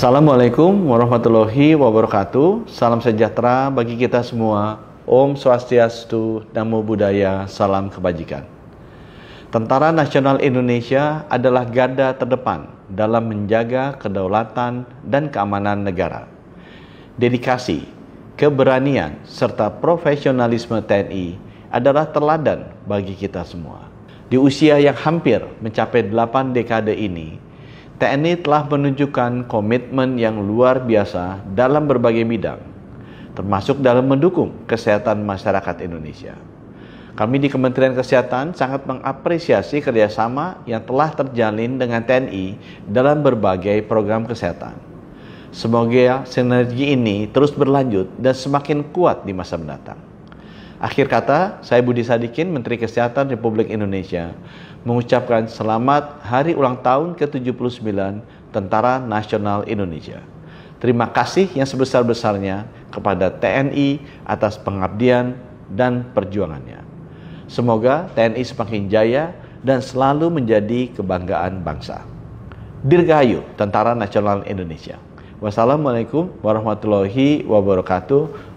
Assalamualaikum warahmatullahi wabarakatuh. Salam sejahtera bagi kita semua. Om Swastiastu, Namo Buddhaya, salam kebajikan. Tentara Nasional Indonesia adalah garda terdepan dalam menjaga kedaulatan dan keamanan negara. Dedikasi, keberanian, serta profesionalisme TNI adalah teladan bagi kita semua. Di usia yang hampir mencapai 8 dekade ini, TNI telah menunjukkan komitmen yang luar biasa dalam berbagai bidang, termasuk dalam mendukung kesehatan masyarakat Indonesia. Kami di Kementerian Kesehatan sangat mengapresiasi kerjasama yang telah terjalin dengan TNI dalam berbagai program kesehatan. Semoga sinergi ini terus berlanjut dan semakin kuat di masa mendatang. Akhir kata, saya Budi Sadikin, Menteri Kesehatan Republik Indonesia, mengucapkan selamat hari ulang tahun ke-79 Tentara Nasional Indonesia. Terima kasih yang sebesar-besarnya kepada TNI atas pengabdian dan perjuangannya. Semoga TNI semakin jaya dan selalu menjadi kebanggaan bangsa. Dirgahayu Tentara Nasional Indonesia. Wassalamualaikum warahmatullahi wabarakatuh.